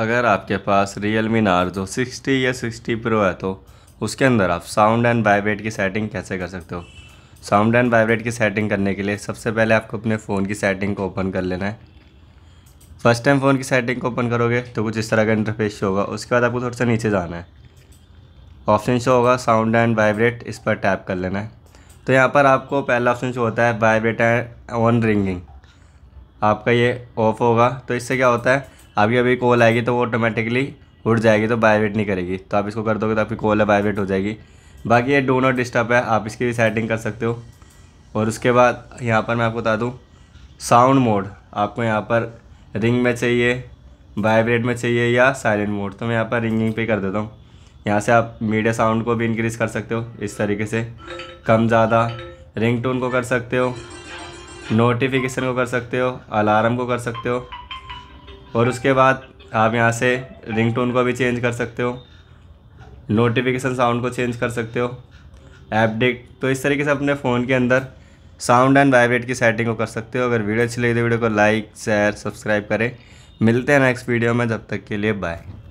अगर आपके पास रियल मी नार्जो सिक्सटी या सिक्सटी प्रो है तो उसके अंदर आप साउंड एंड वाइब्रेट की सेटिंग कैसे कर सकते हो साउंड एंड वाइब्रेट की सेटिंग करने के लिए सबसे पहले आपको अपने फ़ोन की सेटिंग को ओपन कर लेना है फर्स्ट टाइम फ़ोन की सेटिंग को ओपन करोगे तो कुछ इस तरह का इंटरफेस शो होगा उसके बाद आपको थोड़ा सा नीचे जाना है ऑप्शन शो होगा साउंड एंड वाइब्रेट इस पर टैप कर लेना है तो यहाँ पर आपको पहला ऑप्शन शो होता है वाइब्रेट एंड ऑन रिंगिंग आपका ये ऑफ होगा तो इससे क्या होता है आपकी अभी कॉल आएगी तो वो ऑटोमेटिकली उठ जाएगी तो वाइब्रेट नहीं करेगी तो आप इसको कर दोगे तो आपकी कॉल है वाइब्रेट हो जाएगी बाकी ये डो नॉट डिस्टर्ब है आप इसकी भी सेटिंग कर सकते हो और उसके बाद यहाँ पर मैं आपको बता दूँ साउंड मोड आपको यहाँ पर रिंग में चाहिए वाइब्रेट में चाहिए या साइलेंट मोड तो मैं यहाँ पर रिंगिंग पे कर देता हूँ यहाँ से आप मीडिया साउंड को भी इंक्रीज़ कर सकते हो इस तरीके से कम ज़्यादा रिंग को कर सकते हो नोटिफिकेशन को कर सकते हो अलार्म को कर सकते हो और उसके बाद आप यहाँ से रिंग को भी चेंज कर सकते हो नोटिफिकेशन साउंड को चेंज कर सकते हो एपडेट तो इस तरीके से अपने फ़ोन के अंदर साउंड एंड वाइब्रेट की सेटिंग को कर सकते हो अगर वीडियो अच्छी लगी तो वीडियो को लाइक शेयर सब्सक्राइब करें मिलते हैं नेक्स्ट वीडियो में जब तक के लिए बाय